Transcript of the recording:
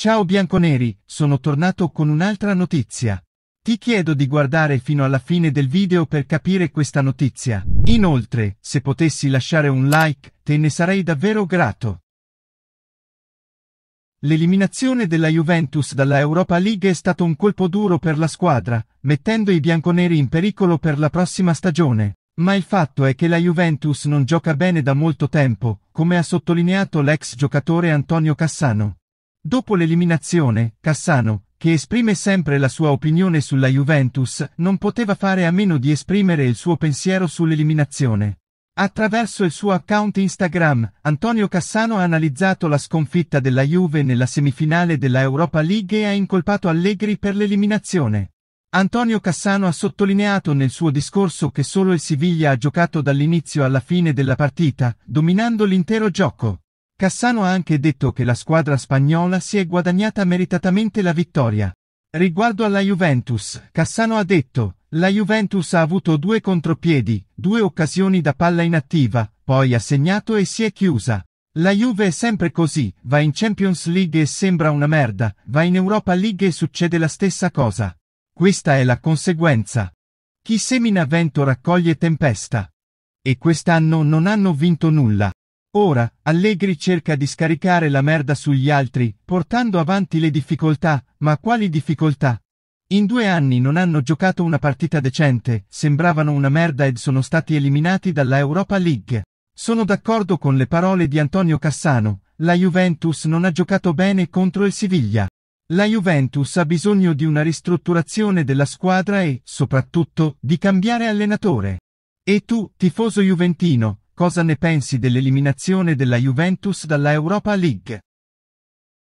Ciao bianconeri, sono tornato con un'altra notizia. Ti chiedo di guardare fino alla fine del video per capire questa notizia. Inoltre, se potessi lasciare un like, te ne sarei davvero grato. L'eliminazione della Juventus dalla Europa League è stato un colpo duro per la squadra, mettendo i bianconeri in pericolo per la prossima stagione. Ma il fatto è che la Juventus non gioca bene da molto tempo, come ha sottolineato l'ex giocatore Antonio Cassano. Dopo l'eliminazione, Cassano, che esprime sempre la sua opinione sulla Juventus, non poteva fare a meno di esprimere il suo pensiero sull'eliminazione. Attraverso il suo account Instagram, Antonio Cassano ha analizzato la sconfitta della Juve nella semifinale della Europa League e ha incolpato Allegri per l'eliminazione. Antonio Cassano ha sottolineato nel suo discorso che solo il Siviglia ha giocato dall'inizio alla fine della partita, dominando l'intero gioco. Cassano ha anche detto che la squadra spagnola si è guadagnata meritatamente la vittoria. Riguardo alla Juventus, Cassano ha detto, la Juventus ha avuto due contropiedi, due occasioni da palla inattiva, poi ha segnato e si è chiusa. La Juve è sempre così, va in Champions League e sembra una merda, va in Europa League e succede la stessa cosa. Questa è la conseguenza. Chi semina vento raccoglie tempesta. E quest'anno non hanno vinto nulla. Ora, Allegri cerca di scaricare la merda sugli altri, portando avanti le difficoltà, ma quali difficoltà? In due anni non hanno giocato una partita decente, sembravano una merda ed sono stati eliminati dalla Europa League. Sono d'accordo con le parole di Antonio Cassano, la Juventus non ha giocato bene contro il Siviglia. La Juventus ha bisogno di una ristrutturazione della squadra e, soprattutto, di cambiare allenatore. E tu, tifoso juventino, Cosa ne pensi dell'eliminazione della Juventus dalla Europa League?